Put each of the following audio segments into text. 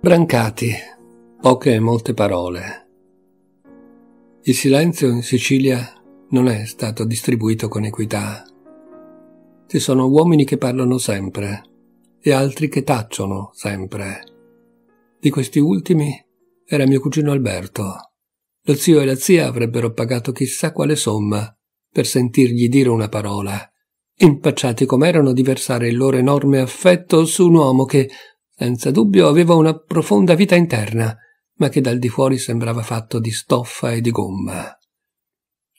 Brancati, poche e molte parole. Il silenzio in Sicilia non è stato distribuito con equità. Ci sono uomini che parlano sempre e altri che tacciono sempre. Di questi ultimi era mio cugino Alberto. Lo zio e la zia avrebbero pagato chissà quale somma per sentirgli dire una parola, impacciati com'erano di versare il loro enorme affetto su un uomo che, senza dubbio aveva una profonda vita interna, ma che dal di fuori sembrava fatto di stoffa e di gomma.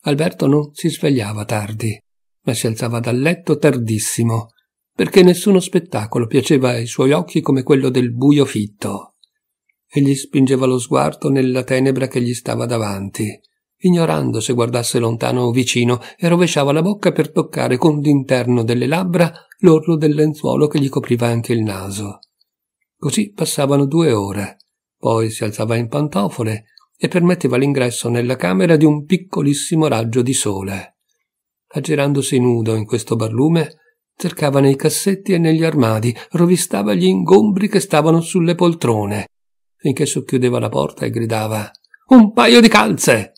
Alberto non si svegliava tardi, ma si alzava dal letto tardissimo, perché nessuno spettacolo piaceva ai suoi occhi come quello del buio fitto. Egli spingeva lo sguardo nella tenebra che gli stava davanti, ignorando se guardasse lontano o vicino, e rovesciava la bocca per toccare con l'interno delle labbra l'orlo del lenzuolo che gli copriva anche il naso. Così passavano due ore. Poi si alzava in pantofole e permetteva l'ingresso nella camera di un piccolissimo raggio di sole. Aggirandosi nudo in questo barlume, cercava nei cassetti e negli armadi, rovistava gli ingombri che stavano sulle poltrone, finché socchiudeva la porta e gridava Un paio di calze!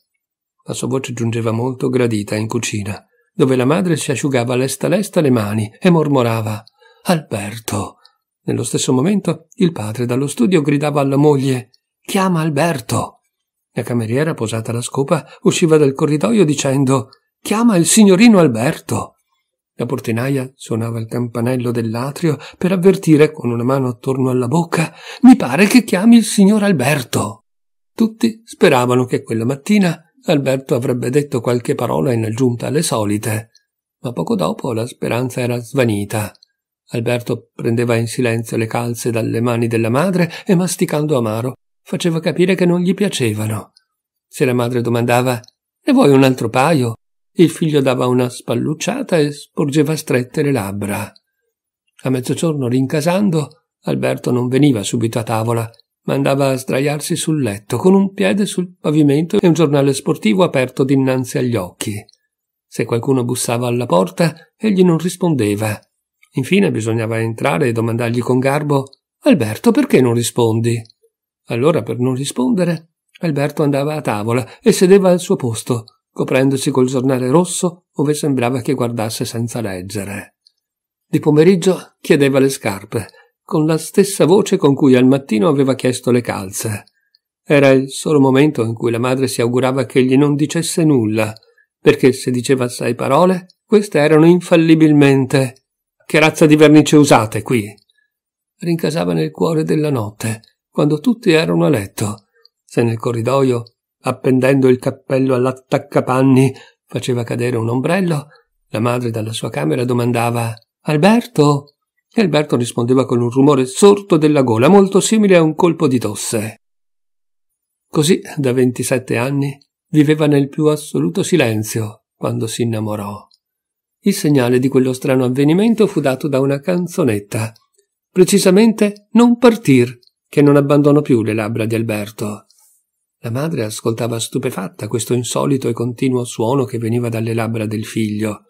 La sua voce giungeva molto gradita in cucina, dove la madre si asciugava lesta lesta le mani e mormorava Alberto, nello stesso momento il padre dallo studio gridava alla moglie Chiama Alberto. La cameriera, posata la scopa, usciva dal corridoio dicendo Chiama il signorino Alberto. La portinaia suonava il campanello dell'atrio per avvertire con una mano attorno alla bocca Mi pare che chiami il signor Alberto. Tutti speravano che quella mattina Alberto avrebbe detto qualche parola in aggiunta alle solite, ma poco dopo la speranza era svanita. Alberto prendeva in silenzio le calze dalle mani della madre e masticando amaro faceva capire che non gli piacevano. Se la madre domandava ne vuoi un altro paio? Il figlio dava una spallucciata e sporgeva strette le labbra. A mezzogiorno rincasando, Alberto non veniva subito a tavola, ma andava a sdraiarsi sul letto con un piede sul pavimento e un giornale sportivo aperto dinanzi agli occhi. Se qualcuno bussava alla porta, egli non rispondeva Infine bisognava entrare e domandargli con garbo Alberto, perché non rispondi? Allora, per non rispondere, Alberto andava a tavola e sedeva al suo posto, coprendosi col giornale rosso ove sembrava che guardasse senza leggere. Di pomeriggio chiedeva le scarpe, con la stessa voce con cui al mattino aveva chiesto le calze. Era il solo momento in cui la madre si augurava che gli non dicesse nulla, perché se diceva sei parole, queste erano infallibilmente che razza di vernice usate qui? Rincasava nel cuore della notte, quando tutti erano a letto. Se nel corridoio, appendendo il cappello all'attaccapanni, faceva cadere un ombrello, la madre dalla sua camera domandava Alberto? E Alberto rispondeva con un rumore sorto della gola, molto simile a un colpo di tosse. Così, da ventisette anni, viveva nel più assoluto silenzio quando si innamorò. Il segnale di quello strano avvenimento fu dato da una canzonetta, precisamente Non partir, che non abbandonò più le labbra di Alberto. La madre ascoltava stupefatta questo insolito e continuo suono che veniva dalle labbra del figlio.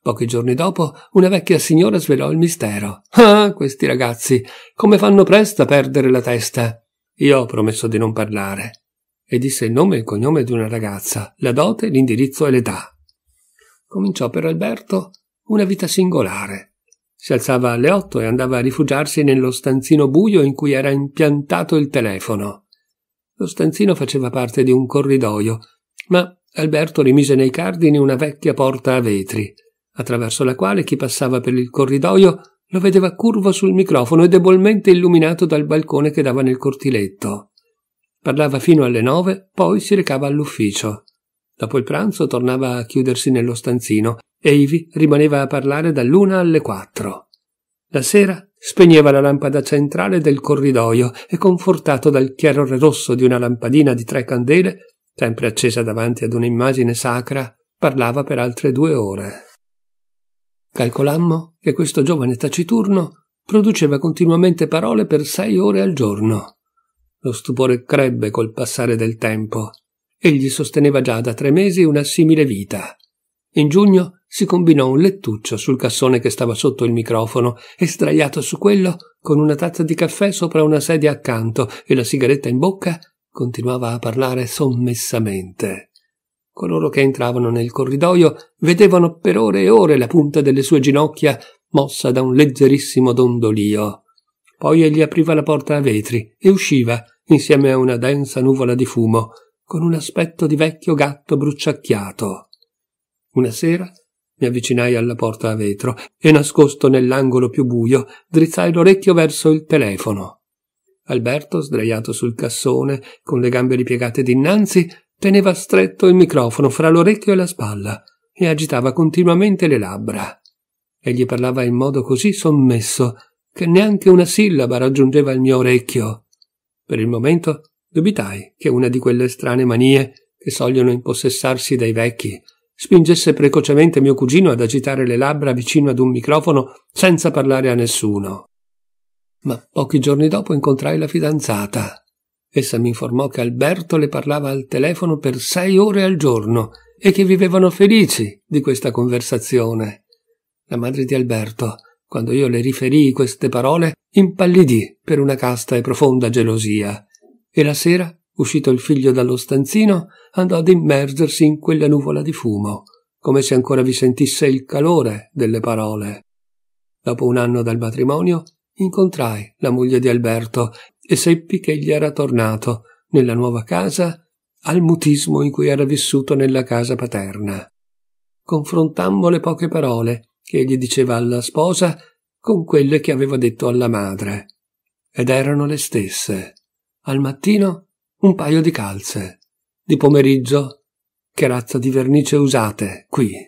Pochi giorni dopo, una vecchia signora svelò il mistero. Ah, questi ragazzi, come fanno presto a perdere la testa? Io ho promesso di non parlare. E disse il nome e il cognome di una ragazza, la dote, l'indirizzo e l'età cominciò per Alberto una vita singolare. Si alzava alle otto e andava a rifugiarsi nello stanzino buio in cui era impiantato il telefono. Lo stanzino faceva parte di un corridoio, ma Alberto rimise nei cardini una vecchia porta a vetri, attraverso la quale chi passava per il corridoio lo vedeva curvo sul microfono e debolmente illuminato dal balcone che dava nel cortiletto. Parlava fino alle nove, poi si recava all'ufficio. Dopo il pranzo tornava a chiudersi nello stanzino e Ivi rimaneva a parlare dall'una alle quattro. La sera spegneva la lampada centrale del corridoio e, confortato dal chiarore rosso di una lampadina di tre candele, sempre accesa davanti ad un'immagine sacra, parlava per altre due ore. Calcolammo che questo giovane taciturno produceva continuamente parole per sei ore al giorno. Lo stupore crebbe col passare del tempo Egli sosteneva già da tre mesi una simile vita. In giugno si combinò un lettuccio sul cassone che stava sotto il microfono e sdraiato su quello, con una tazza di caffè sopra una sedia accanto e la sigaretta in bocca, continuava a parlare sommessamente. Coloro che entravano nel corridoio vedevano per ore e ore la punta delle sue ginocchia mossa da un leggerissimo dondolio. Poi egli apriva la porta a vetri e usciva, insieme a una densa nuvola di fumo, con un aspetto di vecchio gatto bruciacchiato. Una sera mi avvicinai alla porta a vetro e, nascosto nell'angolo più buio, drizzai l'orecchio verso il telefono. Alberto, sdraiato sul cassone, con le gambe ripiegate dinanzi, teneva stretto il microfono fra l'orecchio e la spalla e agitava continuamente le labbra. Egli parlava in modo così sommesso che neanche una sillaba raggiungeva il mio orecchio. Per il momento dubitai che una di quelle strane manie che sogliono impossessarsi dai vecchi spingesse precocemente mio cugino ad agitare le labbra vicino ad un microfono senza parlare a nessuno. Ma pochi giorni dopo incontrai la fidanzata. Essa mi informò che Alberto le parlava al telefono per sei ore al giorno e che vivevano felici di questa conversazione. La madre di Alberto, quando io le riferii queste parole, impallidì per una casta e profonda gelosia e la sera, uscito il figlio dallo stanzino, andò ad immergersi in quella nuvola di fumo, come se ancora vi sentisse il calore delle parole. Dopo un anno dal matrimonio, incontrai la moglie di Alberto e seppi che egli era tornato, nella nuova casa, al mutismo in cui era vissuto nella casa paterna. Confrontammo le poche parole che egli diceva alla sposa con quelle che aveva detto alla madre, ed erano le stesse. Al mattino un paio di calze. Di pomeriggio che razza di vernice usate qui?